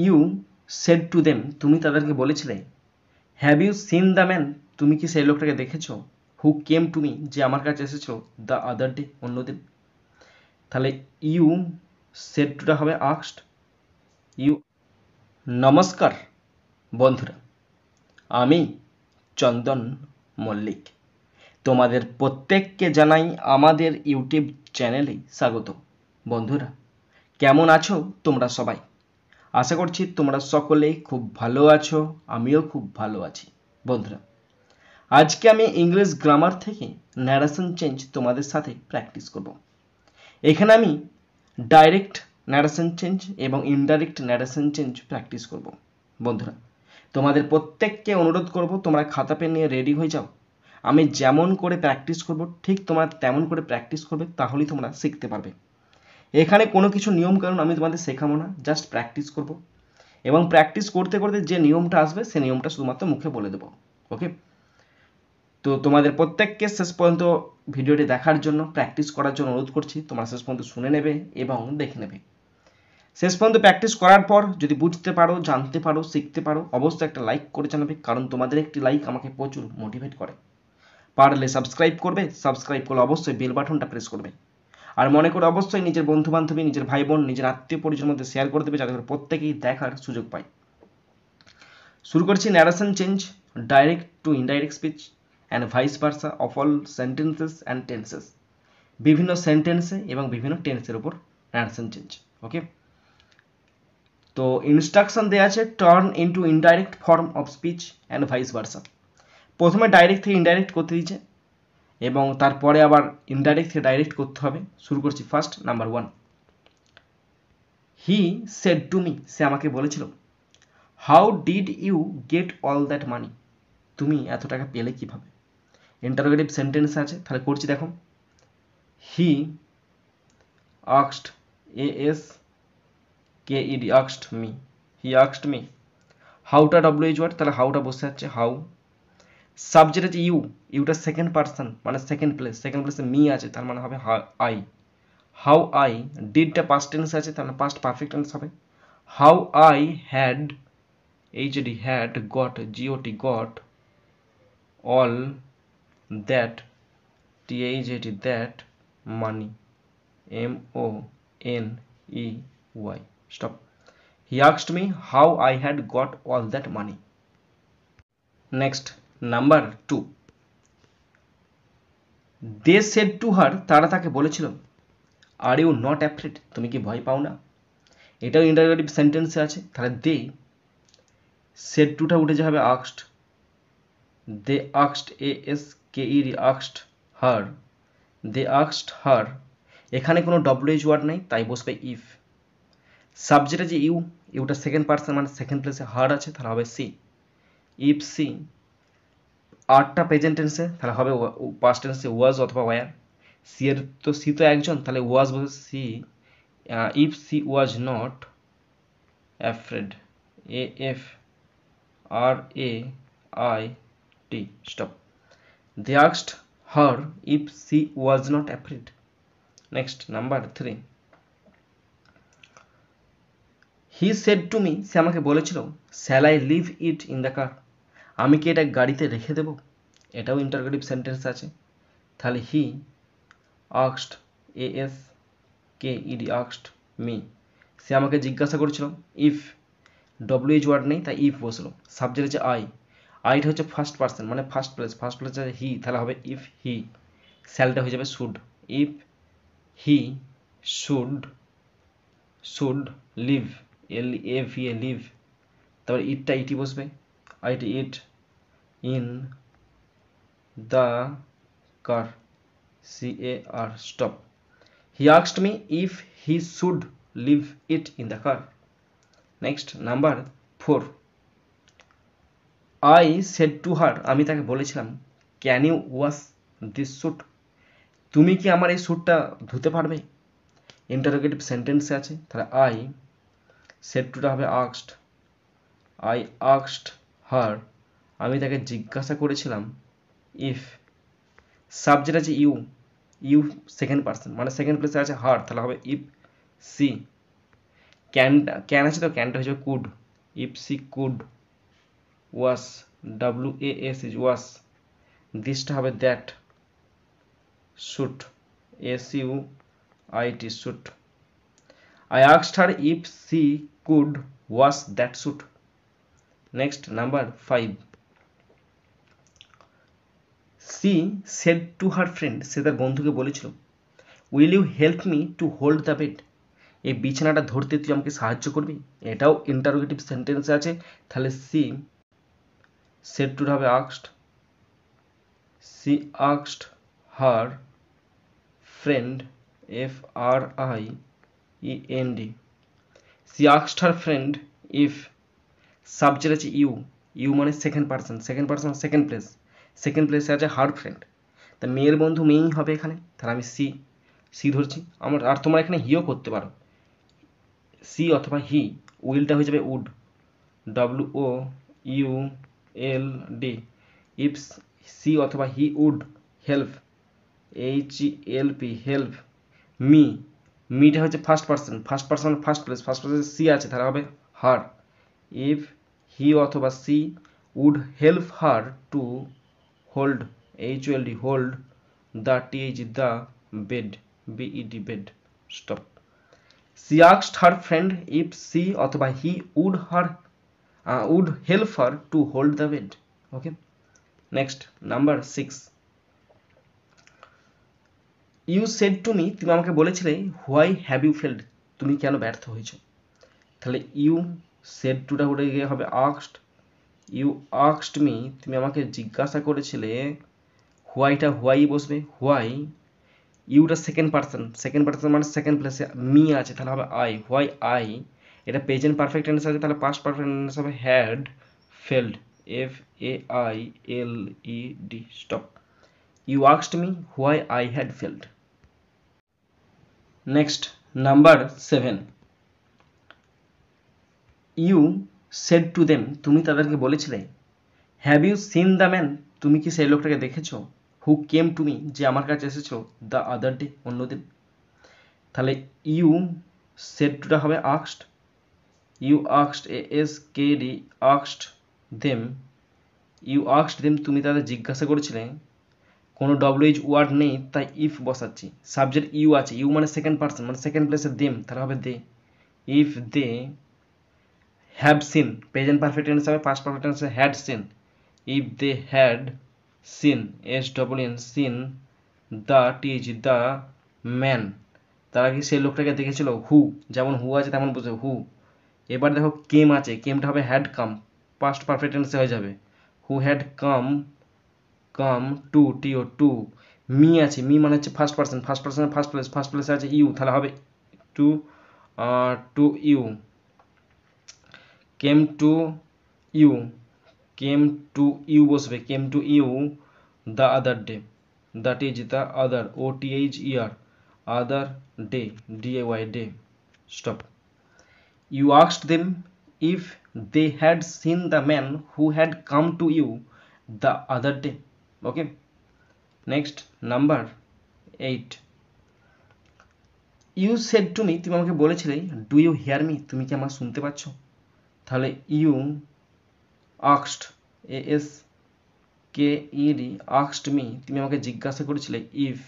You said to them তুমি তাদেরকে বলেছিলে have you seen the man তুমি কি সেই লোকটাকে দেখেছো হু কেম টু মি যে আমার কাছে এসেছো দ্য আদার ডে অন্যদিন তাহলে ইউ সেড টুটা হবে আক্সড ইউ নমস্কার বন্ধুরা আমি চন্দন মল্লিক তোমাদের প্রত্যেককে জানাই আমাদের ইউটিউব চ্যানেলে স্বাগত বন্ধুরা কেমন আছো তোমরা সবাই আশা করছি তোমরা সকলেই খুব ভালো আছো আমিও খুব ভালো আছি বন্ধুরা আজকে আমি ইংলিশ গ্রামার থেকে ন্যারেশন চেঞ্জ তোমাদের সাথে প্র্যাকটিস করব। এখানে আমি ডাইরেক্ট ন্যারেশন চেঞ্জ এবং ইনডাইরেক্ট ন্যারেশন চেঞ্জ প্র্যাকটিস করব। বন্ধুরা তোমাদের প্রত্যেককে অনুরোধ করব তোমরা খাতা পেন নিয়ে রেডি হয়ে যাও আমি যেমন করে প্র্যাকটিস করব ঠিক তোমরা তেমন করে প্র্যাকটিস করবে তাহলেই তোমরা শিখতে পারবে এখানে কোনো কিছু নিয়ম কারণ আমি তোমাদের শেখাবো না জাস্ট প্র্যাকটিস করব এবং প্র্যাকটিস করতে করতে যে নিয়মটা আসবে সে নিয়মটা শুধুমাত্র মুখে বলে দেবো ওকে তো তোমাদের প্রত্যেককে শেষ পর্যন্ত ভিডিওটি দেখার জন্য প্র্যাকটিস করার জন্য অনুরোধ করছি তোমরা শেষ পর্যন্ত শুনে নেবে এবং দেখে নেবে শেষ পর্যন্ত প্র্যাকটিস করার পর যদি বুঝতে পারো জানতে পারো শিখতে পারো অবশ্যই একটা লাইক করে জানাবে কারণ তোমাদের একটি লাইক আমাকে প্রচুর মোটিভেট করে পারলে সাবস্ক্রাইব করবে সাবস্ক্রাইব করলে অবশ্যই বেল বাটনটা প্রেস করবে আর মনে করে অবশ্যই নিজের বন্ধু বান্ধবী নিজের ভাই বোন নিজের আত্মীয় পরিচয়ের মধ্যে শেয়ার করে দেবে যাতে করে প্রত্যেকেই দেখার সুযোগ পায় শুরু করছি narration change direct to indirect speech and vice versa of all sentences and tenses বিভিন্ন সেন্টেন্সে এবং বিভিন্ন টেন্সের উপর ন্যারেশন চেঞ্জ ওকে তো ইনস্ট্রাকশন দেওয়া আছে turn into indirect form of speech and vice versa প্রথমে ডাইরেক্ট থেকে ইনডাইরেক্ট করতে দিচ্ছে এবং তারপরে আবার ইনডাইরেক্টকে ডাইরেক্ট করতে হবে শুরু করছি first number one he said to me সে আমাকে বলেছিল how did you get all that money তুমি এত টাকা পেলে কিভাবে ইন্টারোগেটিভ সেন্টেন্স আছে তাহলে করছি দেখো হি আক্সড A S K ইড আক্সড me he আক্সড মি হাউটা ডব্লিউ এইচ ওয়ার্ড তাহলে হাউটা বসে যাচ্ছে হাউ সাবজেক্ট আছে ইউ ইউটা সেকেন্ড পার্সন মানে সেকেন্ড প্লেস সেকেন্ড প্লেসে মি আছে তার মানে হবে I how I ডিডটা past tense আছে তাহলে পাস্ট পারফেক্ট টেন্স হবে how I had H D had got জিওটি goat all that T H D that money M O N E Y stop he asked me how I had got all that money next number two they said to her তারা তাকে বলেছিল are you not afraid তুমি কি ভয় পাও না এটাও interrogative সেন্টেন্সে আছে তাহলে দে সেড টুটা উঠে যাবে আক্সড দে আক্সড এ এস কে ই রি আক্সড হার দে আক্সড হার এখানে কোনো ডব্লিউএইচ ওয়ার্ড নেই তাই বসবে ইফ সাবজেক্টে যে ইউ ইউটা সেকেন্ড পার্সন মানে সেকেন্ড প্লেসে হার আছে তাহলে হবে সি ইফ সি আরটা প্রেজেন্ট টেন্সে তাহলে হবে পাস্ট টেন্সে ওয়াজ অথবা ওয়ার সি এর তো সি তো একজন তাহলে ওয়াজ বলতে she if she was not afraid A F R A I T stop they আক্সড her if she was not afraid next number three he said to me সে আমাকে বলেছিল shall I leave it in the car আমি কি এটা গাড়িতে রেখে দেব এটাও ইন্টারগ্রেটিভ সেন্টেন্স আছে তাহলে হি আক্সড A S K ED আক্সড me সে আমাকে জিজ্ঞাসা করেছিল ইফ ডব্লিউ এইচ ওয়ার্ড নেই তাই ইফ বসলো সাবজেক্ট হচ্ছে আই আইটা হচ্ছে ফার্স্ট পার্সন মানে ফার্স্ট প্লেস ফার্স্ট প্লেস আছে হি তাহলে হবে ইফ হি স্যালটা হয়ে যাবে should if he should should leave L A V A leave তারপর ইটটা ইটি বসবে I T it in the car c a r stop he asked me if he should leave it in the car next number 4 i said to her আমি তাকে বলেছিলাম can you wash this suit তুমি কি আমার এই স্যুটটা ধুতে পারবে interrogative সেন্টেন্সে আছে তাহলে আই সেট টুটা হবে আক্সড আই আক্সড হার আমি তাকে জিজ্ঞাসা করেছিলাম ইফ সাবজেক্ট আছে ইউ ইউ সেকেন্ড পার্সন মানে সেকেন্ড প্লেসে আছে হার তাহলে হবে ইফ সি ক্যানটা ক্যান আছে তো ক্যানটা হচ্ছে could if she could was W A S is was দিসটা হবে that should S U I T should I আক্সড her if she could was that should next number five she said to her friend সে তার বন্ধুকে বলেছিল will you help me to hold the bed এই বিছানাটা ধরতে তুই আমাকে সাহায্য করবি এটাও ইন্টারোগেটিভ সেন্টেন্সে আছে তাহলে সি সেড টু হবে আক্সড C আক্সড her friend F R I E N D C আক্সড her friend if subject আছে ইউ ইউ মানে second person second person second place second প্লেসে আছে হার্ড ফ্রেন্ড তা মেয়ের বন্ধু মেয়েই হবে এখানে তাহলে আমি সি সি ধরছি আমার আর তোমরা এখানে হিও করতে পারো সি অথবা হি উইলটা হয়ে যাবে would W O U L D ইপস সি অথবা he would help H L P help me মিটা হচ্ছে first person first person first place first person she আছে তাহলে হবে হার ইফ হি অথবা she would help her to hold h o l d hold the t h the bed b e d bed stop she asked her friend if she अथवा he would her uh, would help her to hold the bed okay next number 6 you said to me তুমি আমাকে বলেছিলে why have you failed তুমি কেন ব্যর্থ হয়েছো তাহলে you said টুটা উঠে গিয়ে হবে আক্সড ইউ আক্সড মি তুমি আমাকে জিজ্ঞাসা করেছিলে হোয়াইটা হোয়াই বসবে হোয়াই ইউটা সেকেন্ড পার্সন সেকেন্ড পার্সন মানে সেকেন্ড প্লেসে মি আছে তাহলে হবে আই হোয়াই আই এটা প্রেজেন্ট পারফেক্ট টেন্স আছে তাহলে পাস্ট পারফেক্ট টেন্স হবে had failed F A I L E D stop you আক্সড me why I had failed next number seven you said to them তুমি তাদেরকে বলেছিলে have you seen the man তুমি কি সেই লোকটাকে দেখেছো হু কেম টু মি যে আমার কাছে এসেছো দ্য আদার ডে অন্যদিন তাহলে ইউ সেড টুটা হবে আক্সড you আক্সড A S K D আক্সড them you আক্সড them তুমি তাদের জিজ্ঞাসা করেছিলে কোনো এইচ ওয়ার্ড নেই তাই ইফ বসাচ্ছি সাবজেক্ট ইউ আছে ইউ মানে সেকেন্ড পার্সন মানে সেকেন্ড প্লেসে দেম তাহলে হবে they if they have seen present perfect tense হবে first perfect tense had seen if they had seen S double N seen the টিজ দ্য ম্যান তারা কি সেই লোকটাকে দেখেছিল হু যেমন হু আছে তেমন বুঝে হু এবার দেখো কেম আছে কেমটা হবে হ্যাড কাম পাস্ট পারফেক্ট টেন্সে হয়ে যাবে who had come come to T O to me আছে মি মানে হচ্ছে first person first person first place first প্লেসে আছে ইউ তাহলে হবে to to you came to you came to you বসবে came to you the other day that is the other O T H E R other day D A Y day stop you asked them if they had seen the man who had come to you the other day okay next number eight you said to me তুমি আমাকে বলেছিলে do you hear me তুমি কি আমার শুনতে পাচ্ছ তাহলে you আক্সড A S K ED আক্সড me তুমি আমাকে জিজ্ঞাসা করেছিলে ইফ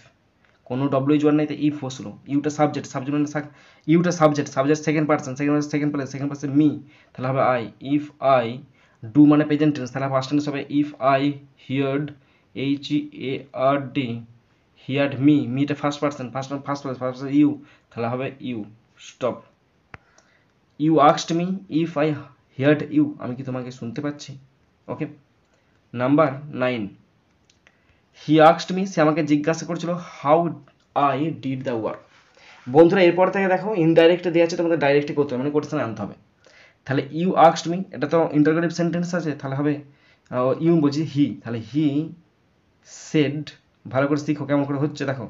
কোনো ডব্লিউ জোয়ার নাই তো ইফ বসলো ইউটা সাবজেক্ট সাবজেক্ট মানে ইউটা subject subject second person second person second person second person me তাহলে হবে আই ইফ আই ডু মানে প্রেজেন্ট টেন্স তাহলে ফার্স্ট টেন্স হবে if I heard H E A R D heard me মিটা first person first first person first person you তাহলে হবে you stop you আক্সড me if I heard you আমি কি তোমাকে শুনতে পাচ্ছি ওকে নাম্বার নাইন হি আক্সড মি সে আমাকে জিজ্ঞাসা করছিল how I did the work বন্ধুরা এরপর থেকে দেখো ইনডাইরেক্টে দেওয়া আছে তোমাদের ডাইরেক্টে করতে হবে মানে কোটেশনে আনতে হবে তাহলে ইউ আক্সড মি এটা তো ইন্টারগ্রেটিভ সেন্টেন্স আছে তাহলে হবে ইউ বলছি হি তাহলে হি সেড ভালো করে শিখো কেমন করে হচ্ছে দেখো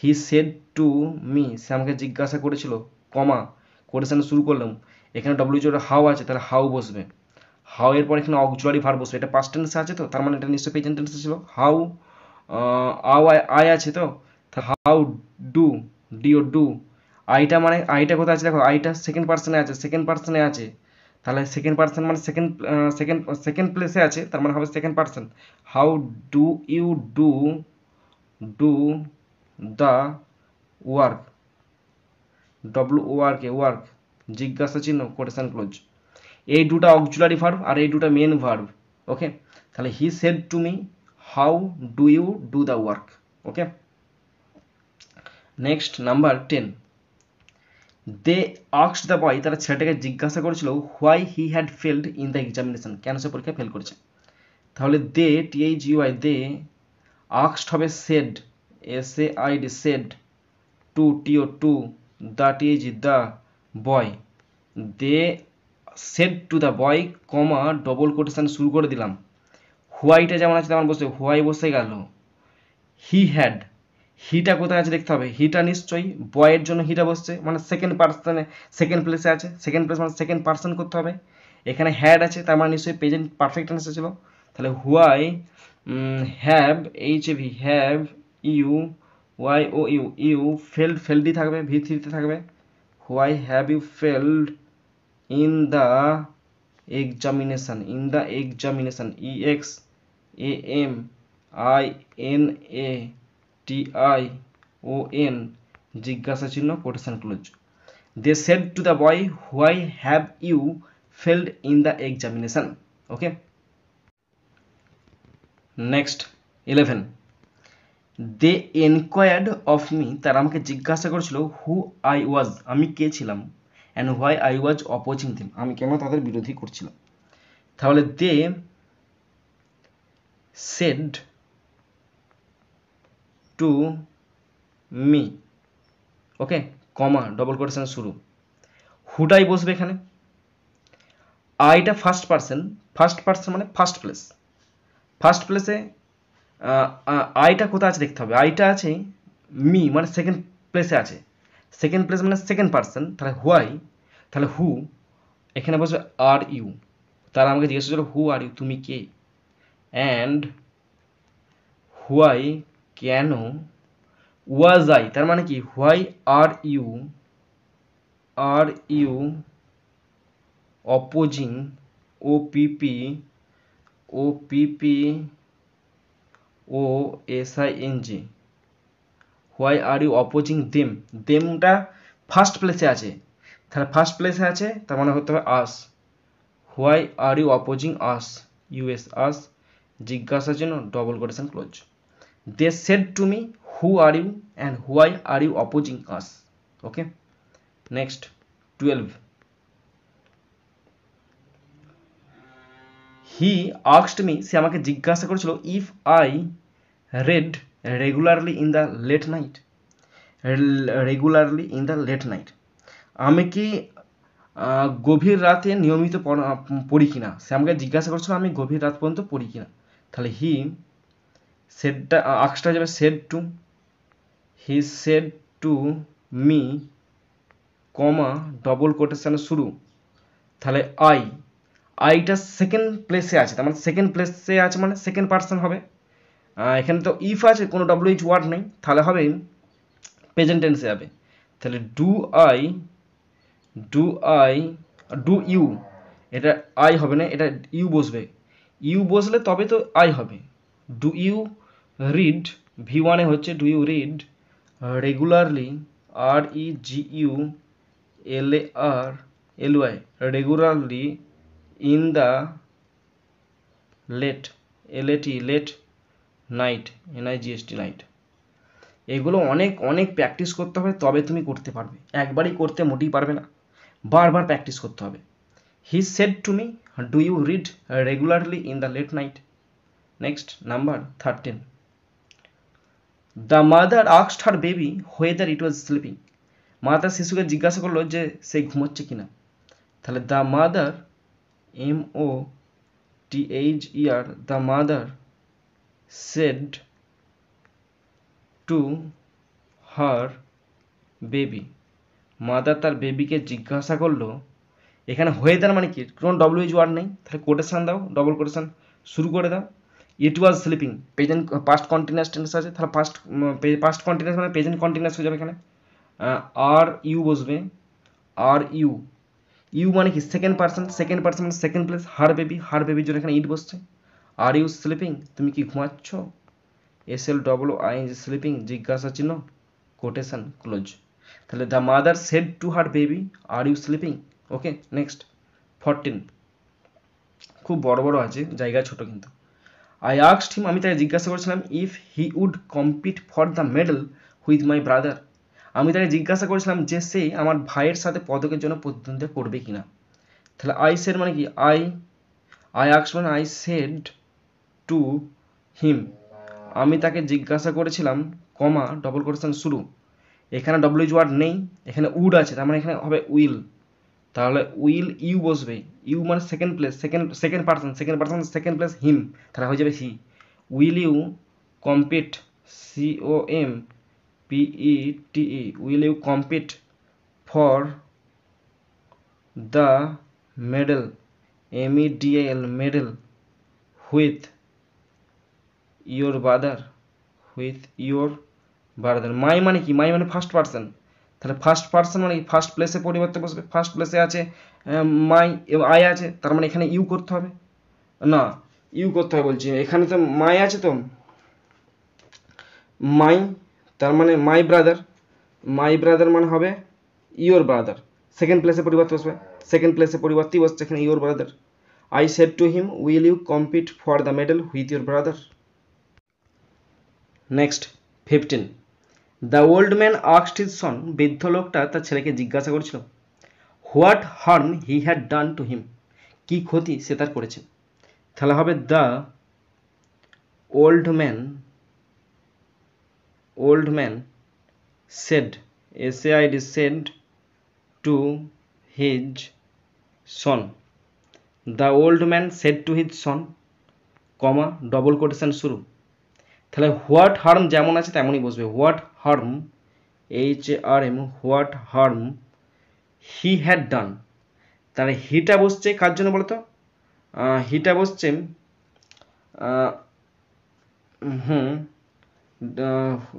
হি সেড টু মি সে আমাকে জিজ্ঞাসা করেছিল কমা কোটেশন শুরু করলাম এখানে ডব্লিউ জোর হাউ আছে তাহলে হাউ বসবে হাও এর পর এখানে অক্সুয়ারি ভার বসবে এটা পাস্ট টেন্সে আছে তো তার মানে এটা নিশ্চয়ই প্রেজেন্ট টেন্সে ছিল হাউ আও আই আছে তো how do D O do আইটা মানে আইটা কোথায় আছে দেখো আইটা সেকেন্ড পার্সনে আছে সেকেন্ড পার্সনে আছে তাহলে সেকেন্ড পার্সন মানে সেকেন্ড সেকেন্ড সেকেন্ড প্লেসে আছে তার মানে হবে second person how do you do do the work W A work জিজ্ঞাসা চিহ্ন কোটেশন ক্লোজ এই দুটা অক্সুলারি ভার্ভ আর এই দুটা মেন ভার্ভ ওকে তাহলে he said to me how do you do the work okay next number ten they আক্স the boy তারা ছেলেটাকে জিজ্ঞাসা করেছিল why he had failed in the examination কেন সে পরীক্ষা ফেল করেছে তাহলে দে টিএইচ ইউআই দে আক্সড হবে said S A I D said to T O to the T H the boy they said to the boy comma double quotation শুরু করে দিলাম হোয়াইটা যেমন আছে তেমন বসে হোয়াই বসে গেল হি হ্যাড হিটা কোথায় আছে দেখতে হবে হিটা নিশ্চয়ই বয়ের জন্য হিটা বসছে মানে সেকেন্ড পার্সনে সেকেন্ড প্লেসে আছে সেকেন্ড প্লেস মানে সেকেন্ড পার্সন করতে হবে এখানে হ্যাড আছে তার মানে নিশ্চয়ই প্রেজেন্ট পারফেক্ট টেন্স ছিল তাহলে why have H A V have you Y O U you failed ফেল্ডি থাকবে ভি থ্রিতে থাকবে why have you failed in the examination in the examination E X A M I N A T I O N জিজ্ঞাসা চিহ্ন quotation close they said to the boy why have you failed in the examination okay next eleven they enquired of me তারা আমাকে জিজ্ঞাসা করেছিল who I was আমি কে ছিলাম and why I was opposing them আমি কেন তাদের বিরোধী করছিলাম তাহলে they said to me okay comma double quotation শুরু হুটাই বসবে এখানে আইটা ফার্স্ট পার্সন ফার্স্ট পার্সন মানে ফার্স্ট প্লেস ফার্স্ট প্লেসে আইটা কোথায় আছে দেখতে হবে আইটা আছে মি মানে সেকেন্ড প্লেসে আছে সেকেন্ড প্লেস মানে সেকেন্ড পার্সন তাহলে হোয়াই তাহলে হু এখানে বসবে আর ইউ তারা আমাকে জিজ্ঞেস করছিল হু আর ইউ তুমি কে অ্যান্ড হোয়াই কেন ওয়াজ আই তার মানে কি why are you are you opposing O P P O P P O S I N G why are you opposing them দেমটা ফার্স্ট প্লেসে আছে তাহলে ফার্স্ট প্লেসে আছে তার মানে হতে হবে us why are you opposing us U S us জিজ্ঞাসার জন্য double quotation close they said to me who are you and why are you opposing us okay next twelve he আক্সড মি সে আমাকে জিজ্ঞাসা করেছিল if I read regularly in the late night regularly in the late night আমি কি গভীর রাতে নিয়মিত পড়ি কিনা সে আমাকে জিজ্ঞাসা করছিল আমি গভীর রাত পর্যন্ত পড়ি কিনা তাহলে হি সেডটা আক্সটা যাবে said to he said to me comma double কোটেশানে শুরু তাহলে আই আইটা সেকেন্ড প্লেসে আছে তার মানে সেকেন্ড প্লেসে আছে মানে সেকেন্ড পার্সন হবে এখানে তো ইফ আছে কোনো ডব্লিউএইচ ওয়ার্ড নেই তাহলে হবে প্রেজেন্টেন্সে টেন্সে যাবে তাহলে do I do I do you এটা আই হবে না এটা ইউ বসবে ইউ বসলে তবে তো আই হবে ডু ইউ রিড ভি ওয়ানে হচ্ছে do you read regularly R E G U L A R L Y regularly in the late L A T late night N I G S T night এগুলো অনেক অনেক প্র্যাকটিস করতে হবে তবে তুমি করতে পারবে একবারই করতে মোটেই পারবে না বারবার প্র্যাকটিস করতে হবে he said to me do you read regularly in the late night next number thirteen the mother আক্সড her baby whether it was sleeping মাতা শিশুকে জিজ্ঞাসা করলো যে সে ঘুমোচ্ছে কিনা তাহলে the mother M O T H E R the mother said to her baby mother তার বেবিকে জিজ্ঞাসা করলো এখানে হয়েদার মানে কি কোনো এইচ ওয়ার্ড নেই তাহলে কোটেশান দাও ডবল কোটেশান শুরু করে দাও it was sleeping present past continuous tense আছে তাহলে পাস্ট পাস্ট কন্টিনিউয়াস মানে পেজেন্ট কন্টিনিউয়াস হয়ে যাবে এখানে আর ইউ বসবে আর ইউ ইউ মানে কি সেকেন্ড পার্সন সেকেন্ড পার্সন মানে second place her baby her বেবির জন্য এখানে ইট বসছে আর ইউ স্লিপিং তুমি কি ঘুমাচ্ছ S L double I N sleeping জিজ্ঞাসা চিহ্ন কোটেশন ক্লোজ তাহলে the mother said to her baby are you sleeping okay next fourteen খুব বড় বড় আছে জায়গা ছোট কিন্তু আই আক্সড হিম আমি তাকে জিজ্ঞাসা করেছিলাম if he would compete for the medal with my brother আমি তাকে জিজ্ঞাসা করেছিলাম যে সে আমার ভাইয়ের সাথে পদকের জন্য প্রতিদ্বন্দ্বিতা করবে কিনা তাহলে আই সেড মানে কি আই আই আক্স মানে আই সেড টু হিম আমি তাকে জিজ্ঞাসা করেছিলাম কমা ডবল কোটেশন শুরু এখানে ডব্লিউ ওয়ার্ড নেই এখানে উড আছে তার মানে এখানে হবে উইল তাহলে উইল ইউ বসবে ইউ মানে second place second second person second person second place him তাহলে হয়ে যাবে he will you compete C O M P E T E will you compete for the medal M E D L medal with your brother with your brother my মানে কি my মানে first person তাহলে first person মানে first প্লেসে পরিবর্তে বসবে ফার্স্ট প্লেসে আছে মাই আই আছে তার মানে এখানে ইউ করতে হবে না ইউ করতে হবে বলছি এখানে তো মাই আছে তো মাই তার মানে মাই ব্রাদার মাই ব্রাদার মানে হবে ইয়োর ব্রাদার সেকেন্ড প্লেসে পরিবর্তে বসবে সেকেন্ড প্লেসে পরিবর্তেই বসছে এখানে your brother I said to him will you compete for the medal with your brother next fifteen the old man আক্সড সন বৃদ্ধ লোকটা তার ছেলেকে জিজ্ঞাসা করেছিল what harm he had done to him কী ক্ষতি সে তার করেছে তাহলে হবে the old man old man said man I D said to his son the old man said to his son comma double quotation শুরু তাহলে হোয়াট হার্ম যেমন আছে তেমনই বসবে what harm H R M what harm he had done তাহলে হিটা বসছে কার জন্য বলতো হিটা বসছে হুম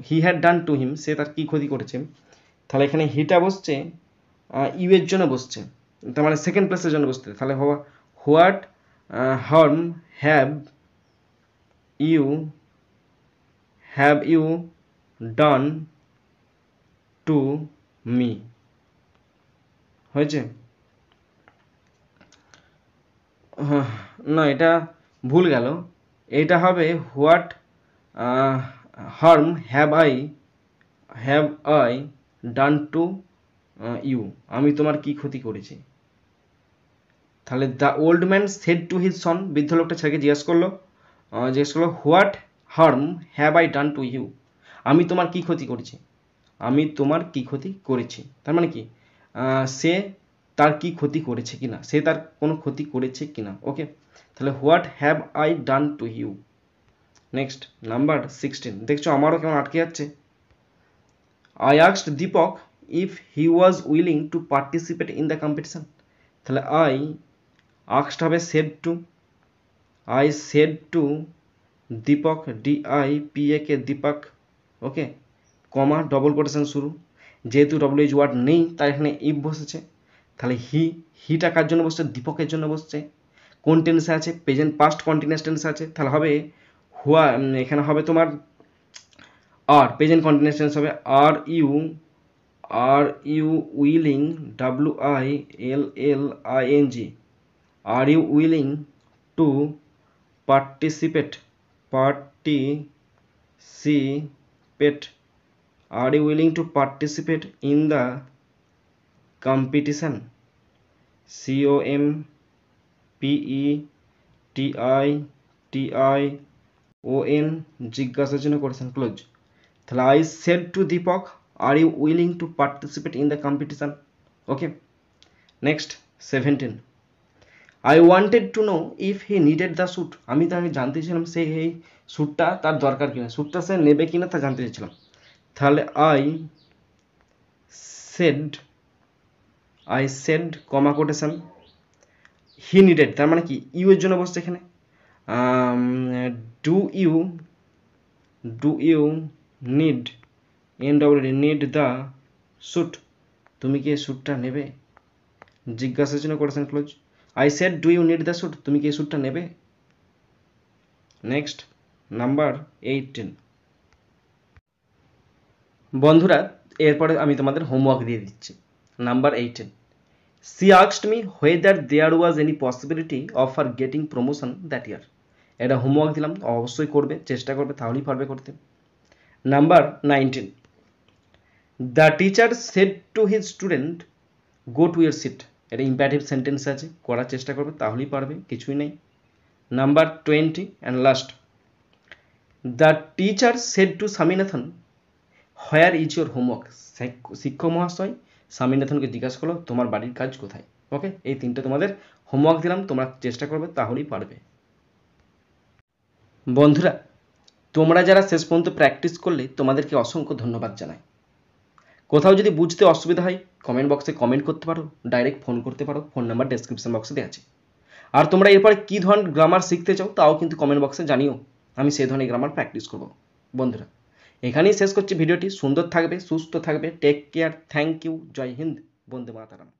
হি হ্যাড ডান টু হিম সে তার কি ক্ষতি করেছে তাহলে এখানে হিটা বসছে ইউ এর জন্য বসছে তার মানে সেকেন্ড প্লেসের জন্য বসছে তাহলে হওয়া what harm have you have you done to me হয়েছে না এটা ভুল গেল এটা হবে what harm have I have I done to you আমি তোমার কি ক্ষতি করেছি তাহলে the old man said to his son বৃদ্ধ লোকটা ছেলেকে জিজ্ঞেস করলো জিজ্ঞেস করলো what harm have I done to you আমি তোমার কি ক্ষতি করেছি আমি তোমার কি ক্ষতি করেছি তার মানে কি সে তার কি ক্ষতি করেছে কিনা সে তার কোনো ক্ষতি করেছে কিনা ওকে তাহলে what have I done to you next number sixteen দেখছো আমারও কেমন আটকে যাচ্ছে I asked Deepak if he was willing to participate in the competition তাহলে আই আক্সড হবে said to I said to Deepak D I P A K Deepak okay comma double quotation শুরু যেহেতু ডব্লিউ এইচ ওয়ার্ড নেই তাই এখানে ইফ বসেছে তাহলে হি হিটা কার জন্য বসছে দীপকের জন্য বসছে কোন আছে প্রেজেন্ট পাস্ট কন্টিনিউস টেন্স আছে তাহলে হবে হুয়া এখানে হবে তোমার আর প্রেজেন্ট কন্টিনিউয়াস হবে are you are you willing W I L L I N G are you willing to participate party C pate are you willing to participate in the competition C O M P E T I T I O N জিজ্ঞাসার জন্য করেছেন close তাহলে I said to Deepak are you willing to participate in the competition okay next seventeen I wanted to know if he needed the shoot আমি তাকে জানতে চেয়েছিলাম সে এই শ্যুটটা তার দরকার কিনা শ্যুটটা সে নেবে কিনা তা জানতে চেয়েছিলাম তাহলে I said I said comma quotation he needed তার মানে কি ইউ এর জন্য বসছে এখানে do you do you need N W need the suit তুমি কি এই শ্যুটটা নেবে জিজ্ঞাসা চিহ্ন quotation close I said do you need the suit তুমি কি এই শ্যুটটা নেবে নেক্সট নাম্বার এইটিন বন্ধুরা এরপরে আমি তোমাদের হোমওয়ার্ক দিয়ে দিচ্ছি নাম্বার এইটিন সি আক্সড me whether there was any possibility of her getting promotion that year এটা হোমওয়ার্ক দিলাম অবশ্যই করবে চেষ্টা করবে তাহলেই পারবে করতে number nineteen the teacher said to his student go to your seat এটা ইম্প্যাটিভ সেন্টেন্স আছে করার চেষ্টা করবে তাহলেই পারবে কিছুই নেই number twenty and last the teacher said to Swaminathan here is your homework শিক্ষক মহাশয় স্বামীনাথনকে জিজ্ঞাসা করলো তোমার বাড়ির কাজ কোথায় ওকে এই তিনটে তোমাদের হোমওয়ার্ক দিলাম তোমরা চেষ্টা করবে তাহলেই পারবে বন্ধুরা তোমরা যারা শেষ পর্যন্ত প্র্যাকটিস করলে তোমাদেরকে অসংখ্য ধন্যবাদ জানাই কোথাও যদি বুঝতে অসুবিধা হয় কমেন্ট বক্সে কমেন্ট করতে পারো ডাইরেক্ট ফোন করতে পারো ফোন নাম্বার ডেসক্রিপশন বক্সে দেওয়া আছে আর তোমরা এরপরে কী ধরনের গ্রামার শিখতে চাও তাও কিন্তু কমেন্ট বক্সে জানিও আমি সেই ধরনের গ্রামার প্র্যাকটিস করব বন্ধুরা এখানেই শেষ করছি ভিডিওটি সুন্দর থাকবে সুস্থ থাকবে টেক কেয়ার থ্যাংক ইউ জয় হিন্দ বন্ধু মাতারাম